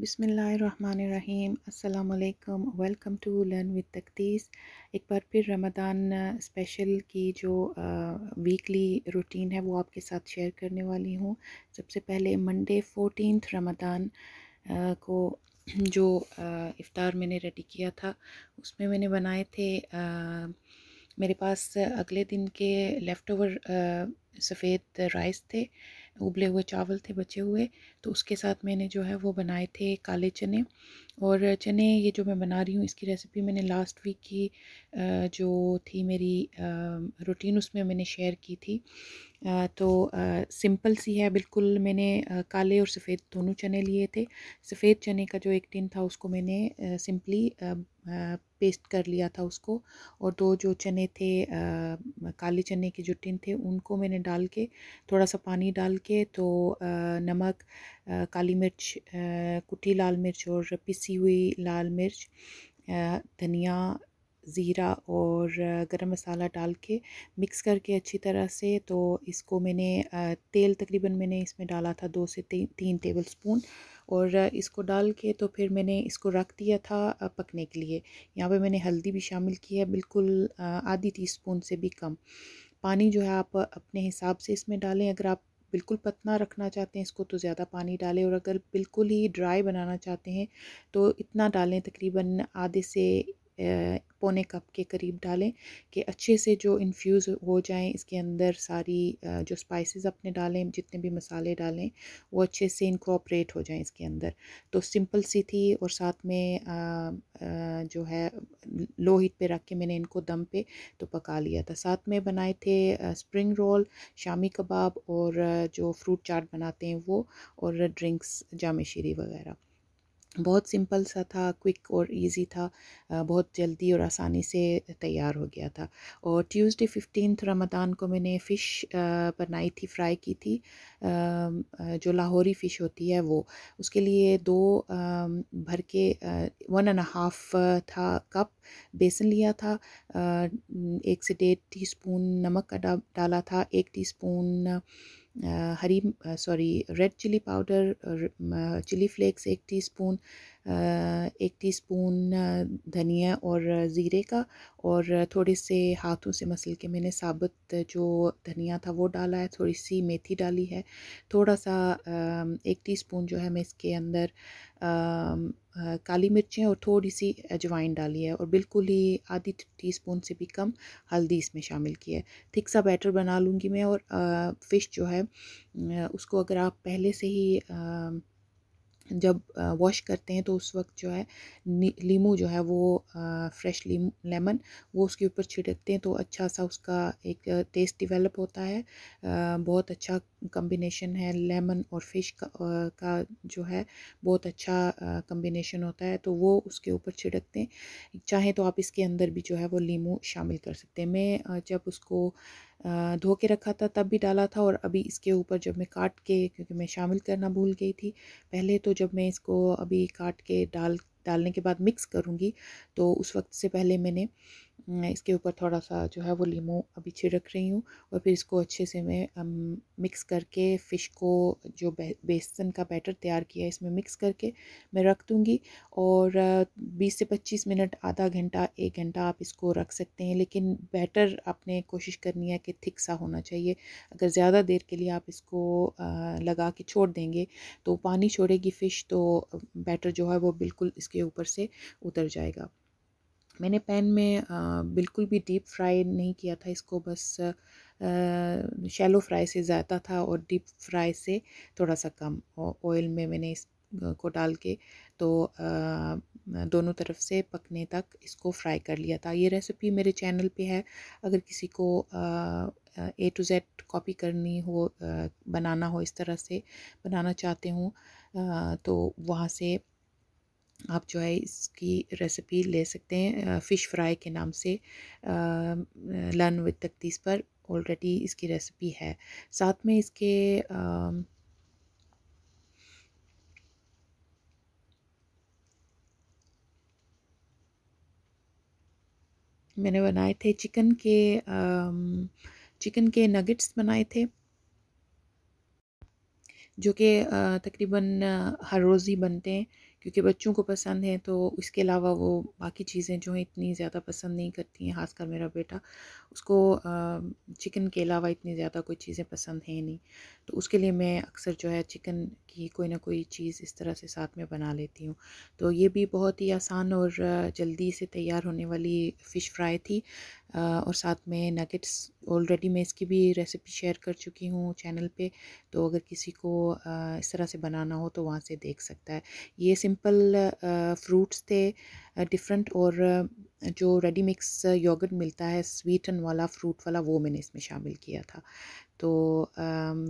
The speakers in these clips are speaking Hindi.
बिसमीम् अल्लाम वेलकम टू लर्न विद तकतीस एक बार फिर रमदान स्पेशल की जो वीकली रूटीन है वो आपके साथ शेयर करने वाली हूँ सबसे पहले मंडे फ़ोटीन रमदान को जो इफ़ार मैंने रेडी किया था उसमें मैंने बनाए थे मेरे पास अगले दिन के लेफ़्ट ओवर सफ़ेद राइस थे उबले हुए चावल थे बचे हुए तो उसके साथ मैंने जो है वो बनाए थे काले चने और चने ये जो मैं बना रही हूँ इसकी रेसिपी मैंने लास्ट वीक की जो थी मेरी रूटीन उसमें मैंने शेयर की थी तो सिंपल सी है बिल्कुल मैंने काले और सफ़ेद दोनों चने लिए थे सफ़ेद चने का जो एक टिन था उसको मैंने सिंपली पेस्ट कर लिया था उसको और दो जो चने थे काले चने के जो टिन थे उनको मैंने डाल के थोड़ा सा पानी डाल के तो नमक काली मिर्च कुटी लाल मिर्च और पिसी हुई लाल मिर्च धनिया ज़ीरा और गरम मसाला डाल के मिक्स करके अच्छी तरह से तो इसको मैंने तेल तकरीबन मैंने इसमें डाला था दो से ती, तीन टेबल स्पून और इसको डाल के तो फिर मैंने इसको रख दिया था पकने के लिए यहाँ पे मैंने हल्दी भी शामिल की है बिल्कुल आधी टी स्पून से भी कम पानी जो है आप अपने हिसाब से इसमें डालें अगर आप बिल्कुल पतना रखना चाहते हैं इसको तो ज़्यादा पानी डालें और अगर बिल्कुल ही ड्राई बनाना चाहते हैं तो इतना डालें तकरीबन आधे से पौने कप के करीब डालें कि अच्छे से जो इन्फ्यूज़ हो जाएं इसके अंदर सारी जो स्पाइसेस अपने डालें जितने भी मसाले डालें वो अच्छे से इनकॉपरेट हो जाएं इसके अंदर तो सिंपल सी थी और साथ में आ, आ, जो है लो हीट पे रख के मैंने इनको दम पे तो पका लिया था साथ में बनाए थे स्प्रिंग रोल शामी कबाब और जो फ्रूट चाट बनाते हैं वो और ड्रिंक्स जामे शीरी वगैरह बहुत सिंपल सा था क्विक और इजी था बहुत जल्दी और आसानी से तैयार हो गया था और ट्यूसडे फिफ्टीनथ रमदान को मैंने फ़िश बनाई थी फ्राई की थी जो लाहौरी फ़िश होती है वो उसके लिए दो भर के वन एंड हाफ था कप बेसन लिया था एक से डेढ़ टीस्पून नमक का डाला था एक टीस्पून हरी sorry red chilli powder chilli flakes एक टीस्पून एक टीस्पून धनिया और ज़ीरे का और थोड़े से हाथों से मसल के मैंने साबुत जो धनिया था वो डाला है थोड़ी सी मेथी डाली है थोड़ा सा एक टीस्पून जो है मैं इसके अंदर काली मिर्चें और थोड़ी सी अजवाइन डाली है और बिल्कुल ही आधी टी स्पून से भी कम हल्दी इसमें शामिल की है थिक सा बैटर बना लूँगी मैं और फ़िश जो है उसको अगर आप पहले से ही जब वॉश करते हैं तो उस वक्त जो है लीमू जो है वो फ्रेश लेमन वो उसके ऊपर छिड़कते हैं तो अच्छा सा उसका एक टेस्ट डिवेलप होता है बहुत अच्छा कम्बिनेशन है लेमन और फिश का, का जो है बहुत अच्छा कम्बिनेशन होता है तो वो उसके ऊपर छिड़कते हैं चाहे तो आप इसके अंदर भी जो है वो लीमू शामिल कर सकते हैं मैं जब उसको धो के रखा था तब भी डाला था और अभी इसके ऊपर जब मैं काट के क्योंकि मैं शामिल करना भूल गई थी पहले तो जब मैं इसको अभी काट के डाल डालने के बाद मिक्स करूँगी तो उस वक्त से पहले मैंने इसके ऊपर थोड़ा सा जो है वो लीमू अभी छिड़क रही हूँ और फिर इसको अच्छे से मैं मिक्स करके फ़िश को जो बेसन का बैटर तैयार किया है इसमें मिक्स करके मैं रख दूँगी और 20 से 25 मिनट आधा घंटा एक घंटा आप इसको रख सकते हैं लेकिन बैटर आपने कोशिश करनी है कि थिक सा होना चाहिए अगर ज़्यादा देर के लिए आप इसको लगा के छोड़ देंगे तो पानी छोड़ेगी फ़िश तो बैटर जो है वो बिल्कुल इसके ऊपर से उतर जाएगा मैंने पैन में बिल्कुल भी डीप फ्राई नहीं किया था इसको बस शैलो फ्राई से ज़्यादा था और डीप फ्राई से थोड़ा सा कम ऑयल में मैंने इस को डाल के तो दोनों तरफ से पकने तक इसको फ्राई कर लिया था ये रेसिपी मेरे चैनल पे है अगर किसी को ए टू जेड कॉपी करनी हो बनाना हो इस तरह से बनाना चाहते हूँ तो वहाँ से आप जो है इसकी रेसिपी ले सकते हैं फ़िश फ्राई के नाम से लर्न विद तकतीस पर ऑलरेडी इसकी रेसिपी है साथ में इसके आ, मैंने बनाए थे चिकन के चिकन के नगेट्स बनाए थे जो कि तकरीबन हर रोज़ ही बनते हैं क्योंकि बच्चों को पसंद है तो इसके अलावा वो बाकी चीज़ें जो हैं इतनी ज़्यादा पसंद नहीं करती हैं खासकर मेरा बेटा उसको चिकन के अलावा इतनी ज़्यादा कोई चीज़ें पसंद हैं नहीं तो उसके लिए मैं अक्सर जो है चिकन की कोई ना कोई चीज़ इस तरह से साथ में बना लेती हूँ तो ये भी बहुत ही आसान और जल्दी से तैयार होने वाली फ़िश फ्राई थी और साथ में नगेट्स ऑलरेडी मैं इसकी भी रेसिपी शेयर कर चुकी हूँ चैनल पे तो अगर किसी को इस तरह से बनाना हो तो वहाँ से देख सकता है ये सिम सिंपल फ्रूट्स uh, थे डिफरेंट uh, और uh, जो रेडी मिक्स योगर्ट मिलता है स्वीटन वाला फ्रूट वाला वो मैंने इसमें शामिल किया था तो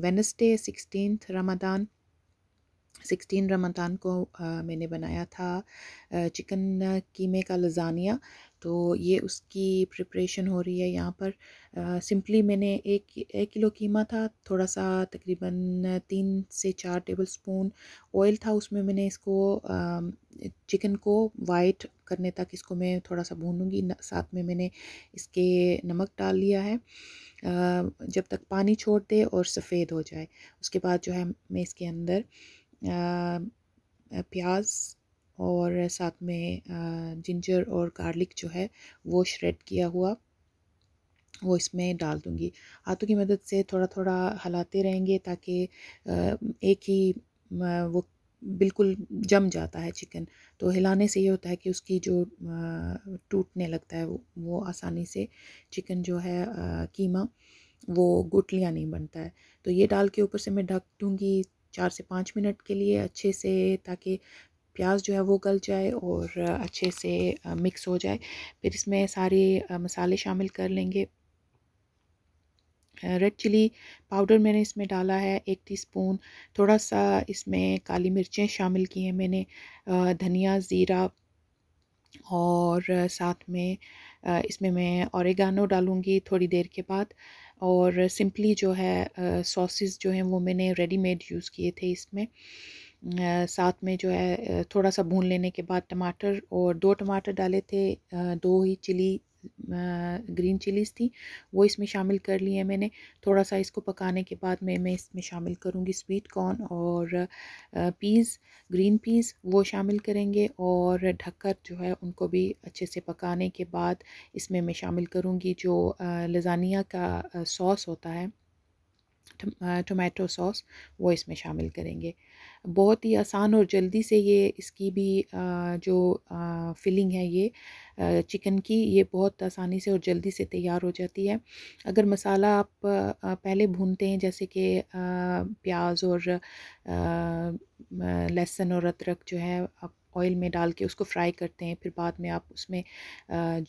Wednesday sixteen Ramadan sixteen Ramadan को आ, मैंने बनाया था चिकन कीमे का लजानिया तो ये उसकी प्रिपरेशन हो रही है यहाँ पर सिंपली मैंने एक एक किलो कीमा था थोड़ा सा तकरीबन तीन से चार टेबल स्पून ऑयल था उसमें मैंने इसको आ, चिकन को वाइट करने तक इसको मैं थोड़ा सा भूनूंगी साथ में मैंने इसके नमक डाल लिया है जब तक पानी छोड़ दे और सफ़ेद हो जाए उसके बाद जो है मैं इसके अंदर प्याज और साथ में जिंजर और गार्लिक जो है वो श्रेड किया हुआ वो इसमें डाल दूँगी हाथों की मदद से थोड़ा थोड़ा हलाते रहेंगे ताकि एक ही वो बिल्कुल जम जाता है चिकन तो हिलाने से ये होता है कि उसकी जो टूटने लगता है वो वो आसानी से चिकन जो है कीमा वो गुटलियाँ नहीं बनता है तो ये डाल के ऊपर से मैं ढक दूँगी चार से पाँच मिनट के लिए अच्छे से ताकि प्याज जो है वो गल जाए और अच्छे से मिक्स हो जाए फिर इसमें सारे मसाले शामिल कर लेंगे रेड चिली पाउडर मैंने इसमें डाला है एक टीस्पून थोड़ा सा इसमें काली मिर्चें शामिल की हैं मैंने धनिया ज़ीरा और साथ में इसमें मैं औरगानो डालूँगी थोड़ी देर के बाद और सिंपली जो है सॉसेस जो हैं वो मैंने रेडीमेड यूज़ किए थे इसमें साथ में जो है थोड़ा सा भून लेने के बाद टमाटर और दो टमाटर डाले थे दो ही चिली ग्रीन चिलीज़ थी वो इसमें शामिल कर लिए मैंने थोड़ा सा इसको पकाने के बाद मैं मैं इसमें शामिल करूँगी स्वीट कॉर्न और पीज़ ग्रीन पीज़ वो शामिल करेंगे और ढक्कर जो है उनको भी अच्छे से पकाने के बाद इसमें मैं शामिल करूँगी जो लजानिया का सॉस होता है टोमेटो सॉस वो इसमें शामिल करेंगे बहुत ही आसान और जल्दी से ये इसकी भी जो फिलिंग है ये चिकन की ये बहुत आसानी से और जल्दी से तैयार हो जाती है अगर मसाला आप पहले भूनते हैं जैसे कि प्याज और लहसुन और अदरक जो है आप ऑयल में डाल के उसको फ्राई करते हैं फिर बाद में आप उसमें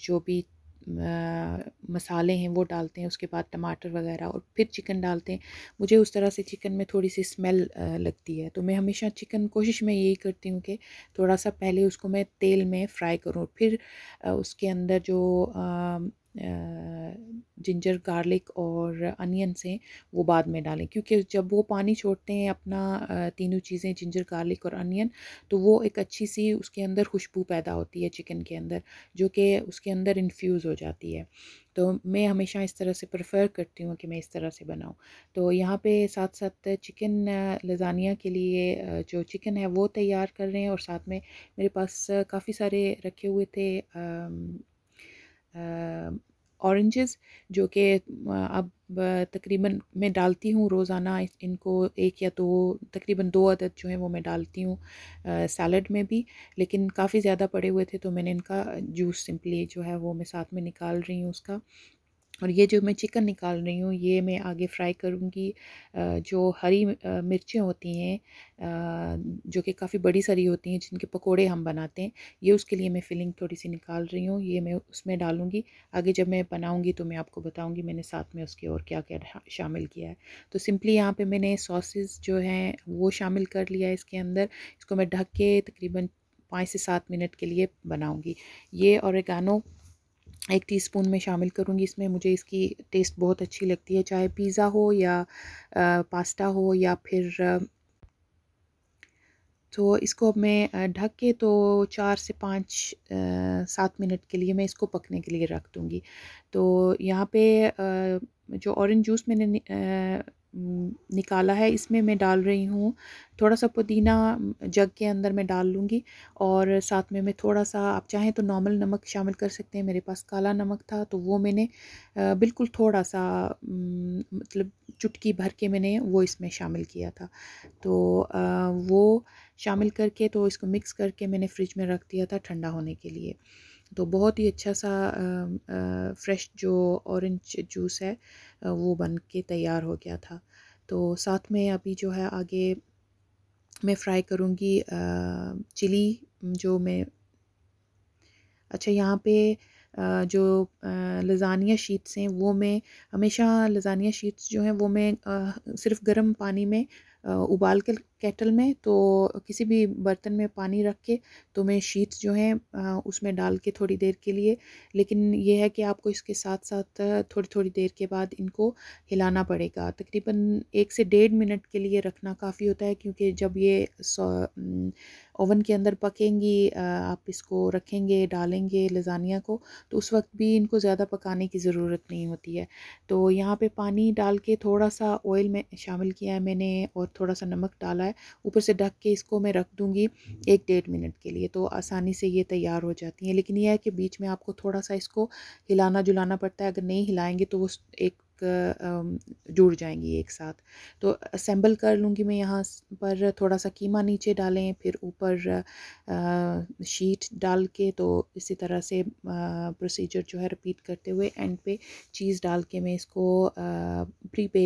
जो भी मसाले हैं वो डालते हैं उसके बाद टमाटर वगैरह और फिर चिकन डालते हैं मुझे उस तरह से चिकन में थोड़ी सी स्मेल लगती है तो मैं हमेशा चिकन कोशिश में यही करती हूँ कि थोड़ा सा पहले उसको मैं तेल में फ्राई करूँ फिर उसके अंदर जो जिंजर गार्लिक और अनियन से वो बाद में डालें क्योंकि जब वो पानी छोड़ते हैं अपना तीनों चीज़ें जिंजर गार्लिक और अनियन तो वो एक अच्छी सी उसके अंदर खुशबू पैदा होती है चिकन के अंदर जो कि उसके अंदर इन्फ्यूज़ हो जाती है तो मैं हमेशा इस तरह से प्रेफर करती हूँ कि मैं इस तरह से बनाऊँ तो यहाँ पे साथ साथ चिकन लजानिया के लिए जो चिकन है वो तैयार कर रहे हैं और साथ में मेरे पास काफ़ी सारे रखे हुए थे आ, आ, औरेंजेस जो कि अब तकरीबन मैं डालती हूँ रोज़ाना इनको एक या दो तकरीबन दो अदद जो हैं वो मैं डालती हूँ सैलड में भी लेकिन काफ़ी ज़्यादा पड़े हुए थे तो मैंने इनका जूस सिंपली जो है वो मैं साथ में निकाल रही हूँ उसका और ये जो मैं चिकन निकाल रही हूँ ये मैं आगे फ्राई करूँगी जो हरी मिर्चें होती हैं जो कि काफ़ी बड़ी सारी होती हैं जिनके पकोड़े हम बनाते हैं ये उसके लिए मैं फिलिंग थोड़ी सी निकाल रही हूँ ये मैं उसमें डालूँगी आगे जब मैं बनाऊँगी तो मैं आपको बताऊँगी मैंने साथ में उसके और क्या क्या शामिल किया है तो सिंपली यहाँ पर मैंने सॉसेज जो हैं वो शामिल कर लिया है इसके अंदर इसको मैं ढक के तकरीबन पाँच से सात मिनट के लिए बनाऊँगी ये और एक टीस्पून में शामिल करूँगी इसमें मुझे इसकी टेस्ट बहुत अच्छी लगती है चाहे पिज़्ज़ा हो या पास्ता हो या फिर तो इसको अब मैं ढक के तो चार से पाँच सात मिनट के लिए मैं इसको पकने के लिए रख दूँगी तो यहाँ पे जो ऑरेंज जूस मैंने निकाला है इसमें मैं डाल रही हूँ थोड़ा सा पुदीना जग के अंदर मैं डाल लूँगी और साथ में मैं थोड़ा सा आप चाहें तो नॉर्मल नमक शामिल कर सकते हैं मेरे पास काला नमक था तो वो मैंने बिल्कुल थोड़ा सा मतलब चुटकी भर के मैंने वो इसमें शामिल किया था तो वो शामिल करके तो इसको मिक्स करके मैंने फ्रिज में रख दिया था ठंडा होने के लिए तो बहुत ही अच्छा सा फ्रेश जो ऑरेंज जूस है वो बन के तैयार हो गया था तो साथ में अभी जो है आगे मैं फ्राई करूँगी चिली जो मैं अच्छा यहाँ पे जो लजानिया शीट्स हैं वो मैं हमेशा लजानिया शीट्स जो हैं वो मैं सिर्फ गर्म पानी में उबाल कर केटल में तो किसी भी बर्तन में पानी रख के तो मैं शीट्स जो हैं उसमें डाल के थोड़ी देर के लिए लेकिन ये है कि आपको इसके साथ साथ थोड़ी थोड़ी देर के बाद इनको हिलाना पड़ेगा तकरीबन एक से डेढ़ मिनट के लिए रखना काफ़ी होता है क्योंकि जब ये ओवन के अंदर पकेंगी आप इसको रखेंगे डालेंगे लजानिया को तो उस वक्त भी इनको ज़्यादा पकाने की ज़रूरत नहीं होती है तो यहाँ पर पानी डाल के थोड़ा सा ऑयल में शामिल किया है मैंने और थोड़ा सा नमक डाला है ऊपर से ढक के इसको मैं रख दूँगी एक डेढ़ मिनट के लिए तो आसानी से ये तैयार हो जाती हैं लेकिन यह है कि बीच में आपको थोड़ा सा इसको हिलाना जुलाना पड़ता है अगर नहीं हिलाएंगे तो वो एक जुड़ जाएंगी एक साथ तो असेंबल कर लूँगी मैं यहाँ पर थोड़ा सा कीमा नीचे डालें फिर ऊपर शीट डाल के तो इसी तरह से प्रोसीजर जो है रिपीट करते हुए एंड पे चीज़ डाल के मैं इसको प्री पे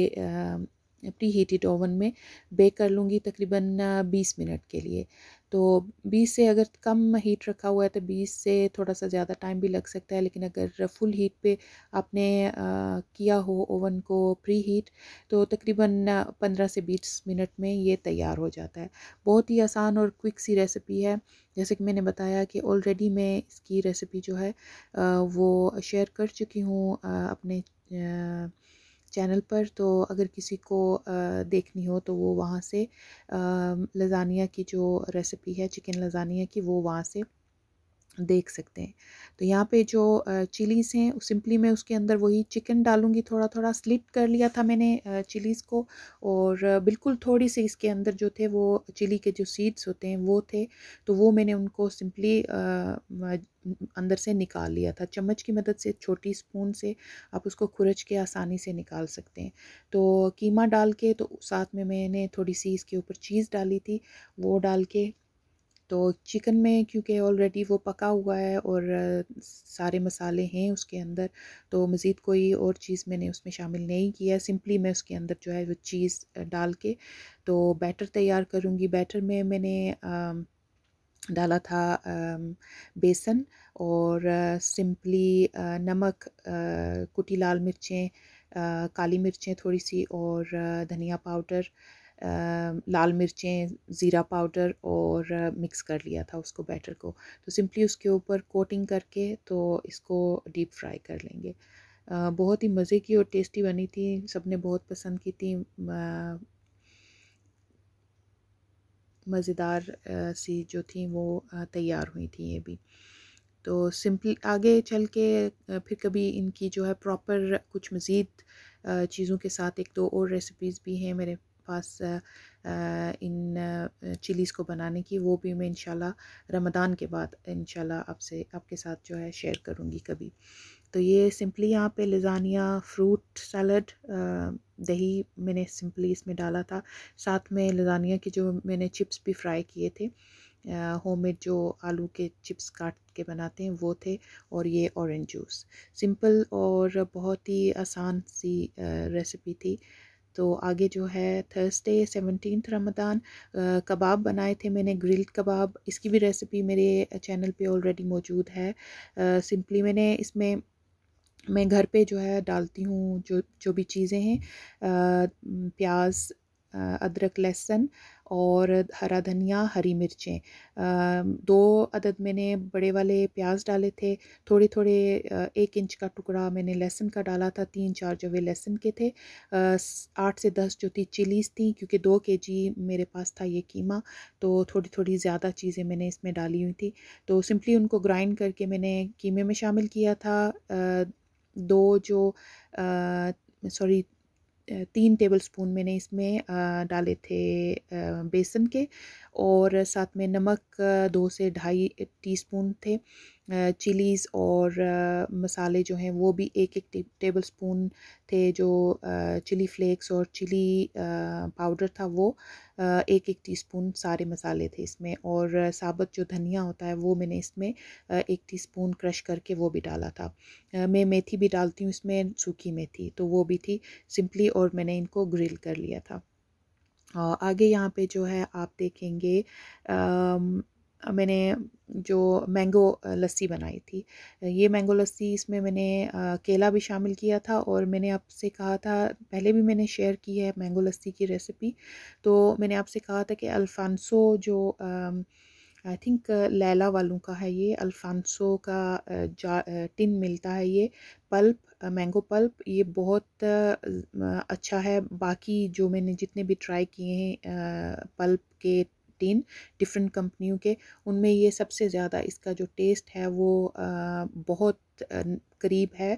प्री हीटेड ओवन में बेक कर लूँगी तकरीबन 20 मिनट के लिए तो 20 से अगर कम हीट रखा हुआ है तो 20 से थोड़ा सा ज़्यादा टाइम भी लग सकता है लेकिन अगर फुल हीट पे आपने आ, किया हो ओवन को प्री हीट तो तकरीबन 15 से 20 मिनट में ये तैयार हो जाता है बहुत ही आसान और क्विक सी रेसिपी है जैसे कि मैंने बताया कि ऑलरेडी मैं इसकी रेसिपी जो है आ, वो शेयर कर चुकी हूँ अपने आ, चैनल पर तो अगर किसी को देखनी हो तो वो वहाँ से लज़ानिया की जो रेसिपी है चिकन लज़ानिया की वो वहाँ से देख सकते हैं तो यहाँ पे जो चिलीज़ हैं सिंपली मैं उसके अंदर वही चिकन डालूँगी थोड़ा थोड़ा स्लिट कर लिया था मैंने चिलीज़ को और बिल्कुल थोड़ी सी इसके अंदर जो थे वो चिली के जो सीड्स होते हैं वो थे तो वो मैंने उनको सिंपली अंदर से निकाल लिया था चम्मच की मदद से छोटी स्पून से आप उसको खुरच के आसानी से निकाल सकते हैं तो कीमा डाल के तो साथ में मैंने थोड़ी सी इसके ऊपर चीज़ डाली थी वो डाल के तो चिकन में क्योंकि ऑलरेडी वो पका हुआ है और सारे मसाले हैं उसके अंदर तो मज़ीद कोई और चीज़ मैंने उसमें शामिल नहीं किया सिंपली मैं उसके अंदर जो है वो चीज़ डाल के तो बैटर तैयार करूँगी बैटर में मैंने डाला था बेसन और सिंपली नमक कुटी लाल मिर्चें काली मिर्चें थोड़ी सी और धनिया पाउडर लाल मिर्चें ज़ीरा पाउडर और मिक्स कर लिया था उसको बैटर को तो सिंपली उसके ऊपर कोटिंग करके तो इसको डीप फ्राई कर लेंगे बहुत ही मज़े की और टेस्टी बनी थी सबने बहुत पसंद की थी मज़ेदार सी जो थी वो तैयार हुई थी ये भी तो सिंपल आगे चल के फिर कभी इनकी जो है प्रॉपर कुछ मज़ीद चीज़ों के साथ एक दो और रेसिपीज़ भी हैं मेरे पास इन चिलीज़ को बनाने की वो भी मैं इन रमदान के बाद इन आपसे आपके साथ जो है शेयर करूँगी कभी तो ये सिंपली यहाँ पे लजानिया फ्रूट सैलड दही मैंने सिंपली इसमें डाला था साथ में लजानिया के जो मैंने चिप्स भी फ्राई किए थे होममेड जो आलू के चिप्स काट के बनाते हैं वो थे और ये ऑरेंज जूस सिंपल और बहुत ही आसान सी रेसिपी थी तो आगे जो है थर्सडे सेवनटीन रमदान कबाब बनाए थे मैंने ग्रिल्ड कबाब इसकी भी रेसिपी मेरे चैनल पे ऑलरेडी मौजूद है सिंपली मैंने इसमें मैं घर पे जो है डालती हूँ जो जो भी चीज़ें हैं प्याज अदरक लहसुन और हरा धनिया हरी मिर्चें दो अदद मैंने बड़े वाले प्याज डाले थे थोड़े थोड़े एक इंच का टुकड़ा मैंने लहसुन का डाला था तीन चार जो वे लहसुन के थे आठ से दस जो थी चिलीज़ थी क्योंकि दो के जी मेरे पास था ये कीमा तो थोड़ी थोड़ी ज़्यादा चीज़ें मैंने इसमें डाली हुई थी तो सिंपली उनको ग्राइंड करके मैंने कीमे में शामिल किया था दो जो सॉरी तीन टेबल स्पून मैंने इसमें डाले थे बेसन के और साथ में नमक दो से ढाई टीस्पून थे चिलीज़ और मसाले जो हैं वो भी एक एक टेबल स्पून थे जो चिली फ्लेक्स और चिली पाउडर था वो एक एक टीस्पून सारे मसाले थे इसमें और साबुत जो धनिया होता है वो मैंने इसमें एक टीस्पून क्रश करके वो भी डाला था मैं मेथी भी डालती हूँ इसमें सूखी मेथी तो वो भी थी सिंपली और मैंने इनको ग्रिल कर लिया था आगे यहाँ पे जो है आप देखेंगे मैंने जो मैंगो लस्सी बनाई थी ये मैंगो लस्सी इसमें मैंने केला भी शामिल किया था और मैंने आपसे कहा था पहले भी मैंने शेयर की है मैंगो लस्सी की रेसिपी तो मैंने आपसे कहा था कि अल्फांसो जो आई थिंक लैला वालों का है ये अल्फांसो का जा टिन मिलता है ये पल्प मैंगो पल्प ये बहुत अच्छा है बाकी जो मैंने जितने भी ट्राई किए हैं पल्प के फ़िफ्टीन डिफरेंट कंपनियों के उनमें ये सबसे ज़्यादा इसका जो टेस्ट है वो आ, बहुत करीब है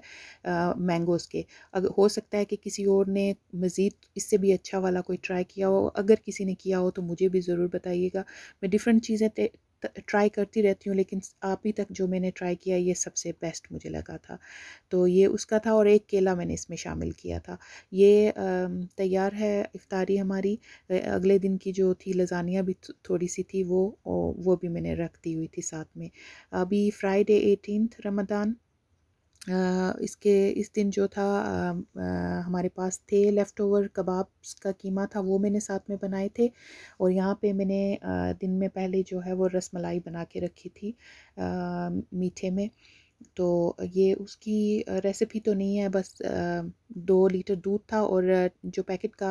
मैंगोज़ के अगर हो सकता है कि किसी और ने मज़ीद इससे भी अच्छा वाला कोई ट्राई किया हो अगर किसी ने किया हो तो मुझे भी ज़रूर बताइएगा मैं डिफरेंट चीज़ें ट्राई करती रहती हूँ लेकिन अभी तक जो मैंने ट्राई किया ये सबसे बेस्ट मुझे लगा था तो ये उसका था और एक केला मैंने इसमें शामिल किया था ये तैयार है इफ्तारी हमारी अगले दिन की जो थी लजानिया भी थोड़ी सी थी वो वो भी मैंने रख दी हुई थी साथ में अभी फ्राइडे एटीनथ रमदान इसके इस दिन जो था हमारे पास थे लेफ़्ट ओवर कबाब्स का कीमा था वो मैंने साथ में बनाए थे और यहाँ पे मैंने दिन में पहले जो है वो रस मलाई बना के रखी थी मीठे में तो ये उसकी रेसिपी तो नहीं है बस दो लीटर दूध था और जो पैकेट का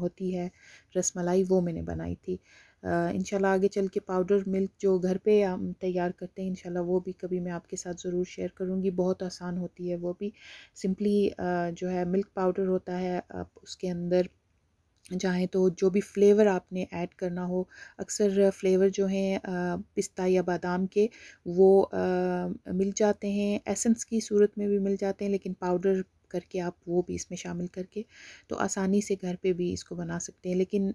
होती है रस मलाई वो मैंने बनाई थी इन आगे चल के पाउडर मिल्क जो घर पे हम तैयार करते हैं इन वो भी कभी मैं आपके साथ ज़रूर शेयर करूँगी बहुत आसान होती है वो भी सिंपली जो है मिल्क पाउडर होता है आप उसके अंदर चाहें तो जो भी फ्लेवर आपने ऐड करना हो अक्सर फ्लेवर जो हैं पिस्ता या बादाम के वो आ, मिल जाते हैं एसेंस की सूरत में भी मिल जाते हैं लेकिन पाउडर करके आप वो भी इसमें शामिल करके तो आसानी से घर पे भी इसको बना सकते हैं लेकिन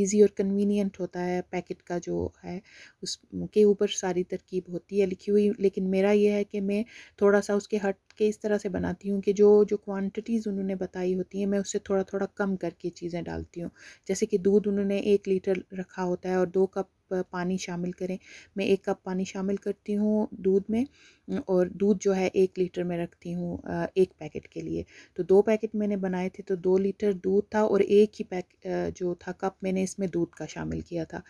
इजी और कन्वीनियंट होता है पैकेट का जो है उसके ऊपर सारी तरकीब होती है लिखी हुई लेकिन मेरा ये है कि मैं थोड़ा सा उसके हट के इस तरह से बनाती हूँ कि जो जो क्वान्टिटीज़ उन्होंने बताई होती हैं मैं उससे थोड़ा थोड़ा कम करके चीज़ें डालती हूँ जैसे कि दूध उन्होंने एक लीटर रखा होता है और दो कप पानी शामिल करें मैं एक कप पानी शामिल करती हूँ दूध में और दूध जो है एक लीटर में रखती हूँ एक पैकेट के लिए तो दो पैकेट मैंने बनाए थे तो दो लीटर दूध था और एक ही पैक जो था कप मैंने इसमें दूध का शामिल किया था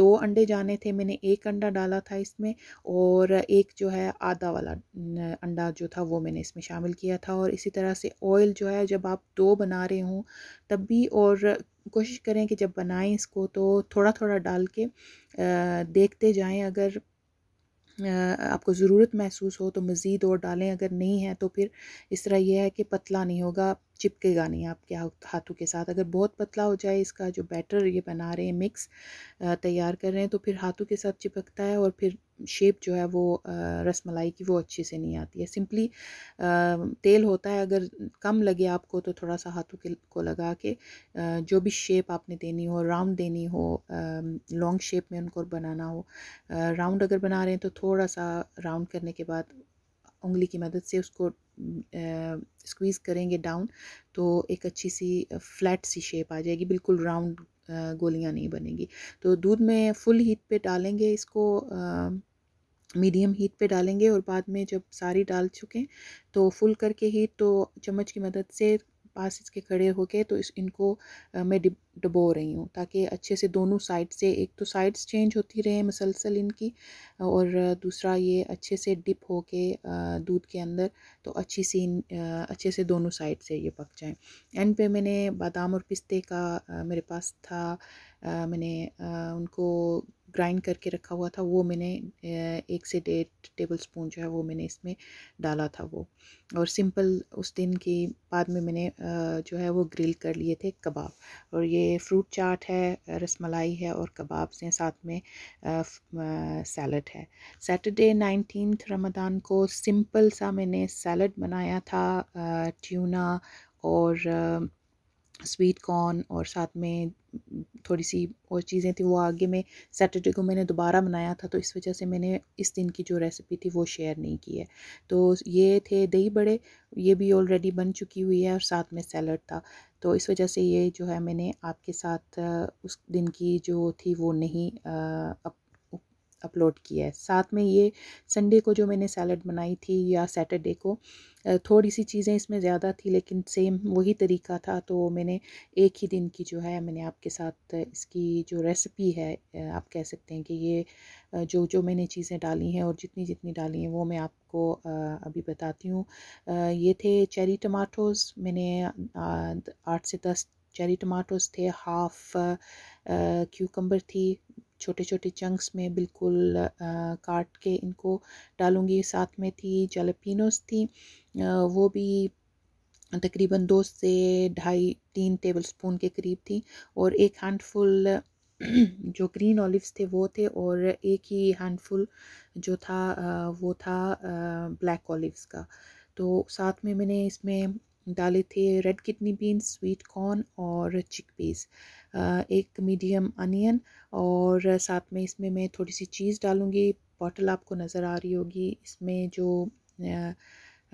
दो अंडे जाने थे मैंने एक अंडा डाला था इसमें और एक जो है आधा वाला अंडा जो था वो मैंने इसमें शामिल किया था और इसी तरह से ऑयल जो है जब आप दो बना रहे हों तब भी और कोशिश करें कि जब बनाएं इसको तो थोड़ा थोड़ा डाल के देखते जाएं अगर आपको ज़रूरत महसूस हो तो मज़ीद और डालें अगर नहीं है तो फिर इस तरह यह है कि पतला नहीं होगा चिपकेगा नहीं आपके हाथों के साथ अगर बहुत पतला हो जाए इसका जो बैटर ये बना रहे हैं मिक्स तैयार कर रहे हैं तो फिर हाथों के साथ चिपकता है और फिर शेप जो है वो रस मलाई की वो अच्छे से नहीं आती है सिंपली तेल होता है अगर कम लगे आपको तो थोड़ा सा हाथों के को लगा के जो भी शेप आपने देनी हो राउंड देनी हो लॉन्ग शेप में उनको बनाना हो राउंड अगर बना रहे हैं तो थोड़ा सा राउंड करने के बाद उंगली की मदद से उसको स्क्वीज़ करेंगे डाउन तो एक अच्छी सी फ्लैट सी शेप आ जाएगी बिल्कुल राउंड गोलियां नहीं बनेगी तो दूध में फुल हीट पे डालेंगे इसको मीडियम हीट पे डालेंगे और बाद में जब सारी डाल चुके तो फुल करके हीट तो चम्मच की मदद से पास इसके खड़े हो गए तो इस इनको आ, मैं डबो रही हूँ ताकि अच्छे से दोनों साइड से एक तो साइड्स चेंज होती रहे मसलसल इनकी और दूसरा ये अच्छे से डिप हो के दूध के अंदर तो अच्छी सी अच्छे से दोनों साइड से ये पक जाए एंड पे मैंने बादाम और पिस्ते का आ, मेरे पास था आ, मैंने उनको ग्राइंड करके रखा हुआ था वो मैंने एक से डेढ़ टेबल स्पून जो है वो मैंने इसमें डाला था वो और सिंपल उस दिन की बाद में मैंने जो है वो ग्रिल कर लिए थे कबाब और ये फ्रूट चाट है रसमलाई है और कबाब से साथ में सैलड है सैटरडे नाइनटीन रमदान को सिंपल सा मैंने सैलड बनाया था ट्यूना और स्वीट कॉर्न और साथ में थोड़ी सी और चीज़ें थी वो आगे में सैटरडे को मैंने दोबारा बनाया था तो इस वजह से मैंने इस दिन की जो रेसिपी थी वो शेयर नहीं की है तो ये थे दही बड़े ये भी ऑलरेडी बन चुकी हुई है और साथ में सैलड था तो इस वजह से ये जो है मैंने आपके साथ उस दिन की जो थी वो नहीं अप अपलोड किया है साथ में ये संडे को जो मैंने सैलड बनाई थी या सैटरडे को थोड़ी सी चीज़ें इसमें ज़्यादा थी लेकिन सेम वही तरीका था तो मैंने एक ही दिन की जो है मैंने आपके साथ इसकी जो रेसिपी है आप कह सकते हैं कि ये जो जो मैंने चीज़ें डाली हैं और जितनी जितनी डाली हैं वो मैं आपको अभी बताती हूँ ये थे चेरी टमाटोज़ मैंने आठ से दस चेरी टमाटोज़ थे हाफ़ क्यूकम्बर थी छोटे छोटे चंक्स में बिल्कुल काट के इनको डालूँगी साथ में थी जलपिनोस थी वो भी तकरीबन दो से ढाई तीन टेबल स्पून के करीब थी और एक हैंडफुल जो ग्रीन ऑलिव्स थे वो थे और एक ही हैंडफुल जो था वो था ब्लैक ऑलिव्स का तो साथ में मैंने इसमें डाले थे red kidney beans sweet corn और चिकपीस एक मीडियम अनियन और साथ में इसमें मैं थोड़ी सी चीज़ डालूँगी बॉटल आपको नज़र आ रही होगी इसमें जो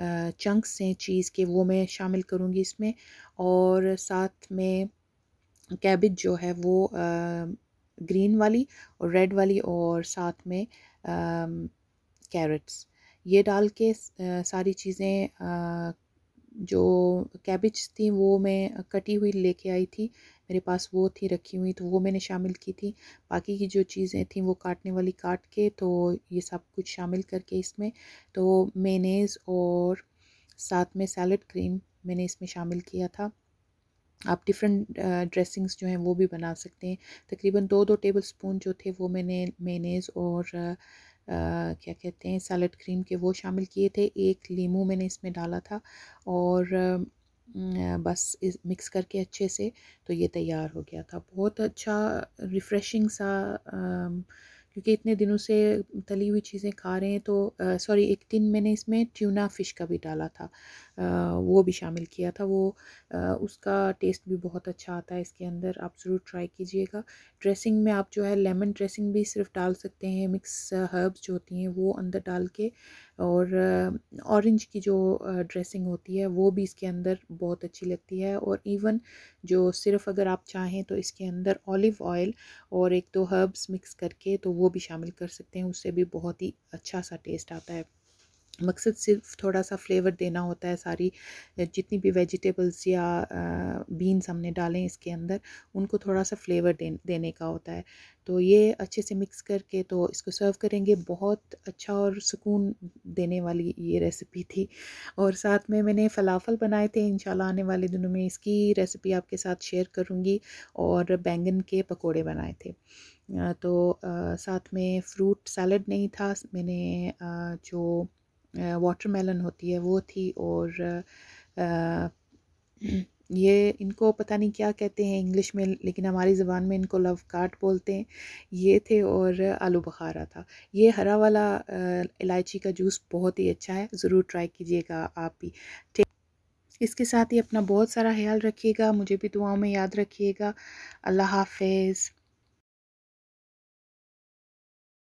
चंक्स हैं चीज़ के वो मैं शामिल करूँगी इसमें और साथ में कैबिज जो है वो ग्रीन वाली और रेड वाली और साथ में कैरेट्स ये डाल के सारी चीज़ें जो कैबिज थी वो मैं कटी हुई लेके आई थी मेरे पास वो थी रखी हुई तो वो मैंने शामिल की थी बाकी की जो चीज़ें थी वो काटने वाली काट के तो ये सब कुछ शामिल करके इसमें तो मेनेज़ और साथ में सैलड क्रीम मैंने इसमें शामिल किया था आप डिफरेंट ड्रेसिंग्स जो हैं वो भी बना सकते हैं तकरीबन दो दो टेबल स्पून जो थे वो मैंने मेनेज़ और क्या कहते हैं सैलड क्रीम के वो शामिल किए थे एक लीमू मैंने इसमें डाला था और बस इस मिक्स करके अच्छे से तो ये तैयार हो गया था बहुत अच्छा रिफ़्रेशिंग सा क्योंकि इतने दिनों से तली हुई चीज़ें खा रहे हैं तो सॉरी एक दिन मैंने इसमें ट्यूना फ़िश का भी डाला था आ, वो भी शामिल किया था वो आ, उसका टेस्ट भी बहुत अच्छा आता है इसके अंदर आप ज़रूर ट्राई कीजिएगा ड्रेसिंग में आप जो है लेमन ड्रेसिंग भी सिर्फ डाल सकते हैं मिक्स हर्ब्स जो होती हैं वो अंदर डाल के और ऑरेंज की जो ड्रेसिंग होती है वो भी इसके अंदर बहुत अच्छी लगती है और इवन जो सिर्फ अगर आप चाहें तो इसके अंदर ऑलिव ऑयल और एक दो हर्ब्स मिक्स करके तो वो भी शामिल कर सकते हैं उससे भी बहुत ही अच्छा सा टेस्ट आता है मकसद सिर्फ थोड़ा सा फ्लेवर देना होता है सारी जितनी भी वेजिटेबल्स या बीन्स हमने डालें इसके अंदर उनको थोड़ा सा फ्लेवर दे, देने का होता है तो ये अच्छे से मिक्स करके तो इसको सर्व करेंगे बहुत अच्छा और सुकून देने वाली ये रेसिपी थी और साथ में मैंने फ़लाफ़ल बनाए थे इन आने वाले दिनों में इसकी रेसिपी आपके साथ शेयर करूँगी और बैंगन के पकौड़े बनाए थे तो साथ में फ्रूट सैलड नहीं था मैंने जो वाटर मेलन होती है वो थी और ये इनको पता नहीं क्या कहते हैं इंग्लिश में लेकिन हमारी ज़बान में इनको लव काट बोलते हैं ये थे और आलू बखारा था ये हरा वाला इलायची का जूस बहुत ही अच्छा है ज़रूर ट्राई कीजिएगा आप भी ठीक इसके साथ ही अपना बहुत सारा ख्याल रखिएगा मुझे भी दुआओं में याद रखिएगा अल्लाह हाफिज़